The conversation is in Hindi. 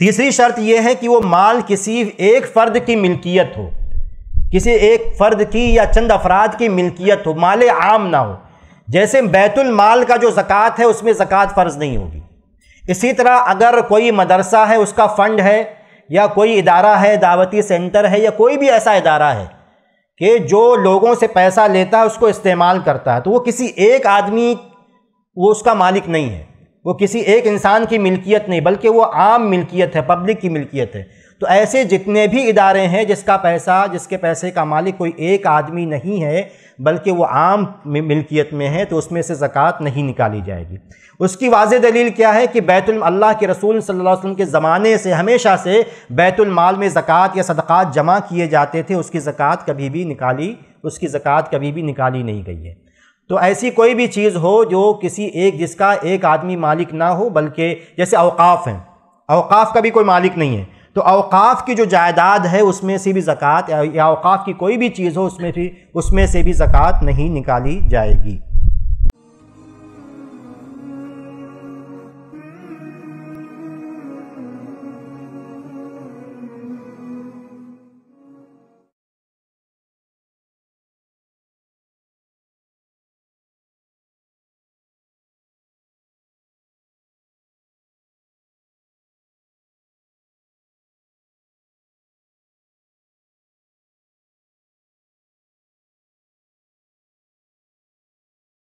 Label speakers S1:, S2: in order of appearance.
S1: तीसरी शर्त यह है कि वो माल किसी एक फ़र्द की मिल्कियत हो किसी एक फ़र्द की या चंद अफराद की मिल्कियत हो माल आम ना हो जैसे बैतुल माल का जो ज़क़़त है उसमें ज़क़़त फ़र्ज़ नहीं होगी इसी तरह अगर कोई मदरसा है उसका फ़ंड है या कोई इदारा है दावती सेंटर है या कोई भी ऐसा इदारा है कि जो लोगों से पैसा लेता है उसको इस्तेमाल करता है तो वो किसी एक आदमी वो उसका मालिक नहीं है वो किसी एक इंसान की मिल्कियत नहीं बल्कि वो आम मिल्कियत है पब्लिक की मिल्कियत है तो ऐसे जितने भी इदारे हैं जिसका पैसा जिसके पैसे का मालिक कोई एक आदमी नहीं है बल्कि वो आम मिल्कियत में है तो उसमें से ज़क़़त नहीं निकाली जाएगी उसकी वाज दलील क्या है कि बैतुल अल्लाह के रसूल सल्लल्लाहु अलैहि वसल्लम के ज़माने से हमेशा से बैतुल माल में ज़क़़त या सदक़ात जमा किए जाते थे उसकी ज़क़़त कभी भी निकाली उसकी ज़क़़त कभी भी निकाली नहीं गई है तो ऐसी कोई भी चीज़ हो जो किसी एक जिसका एक आदमी मालिक ना हो बल्कि जैसे अवकाफ़ हैं अवकाफ़ का भी कोई मालिक नहीं है तो अवकाफ़ की जो जायदाद है उसमें से भी ज़क़़त या अवकाफ़ की कोई भी चीज़ हो उसमें भी उसमें से भी ज़क़़त नहीं निकाली जाएगी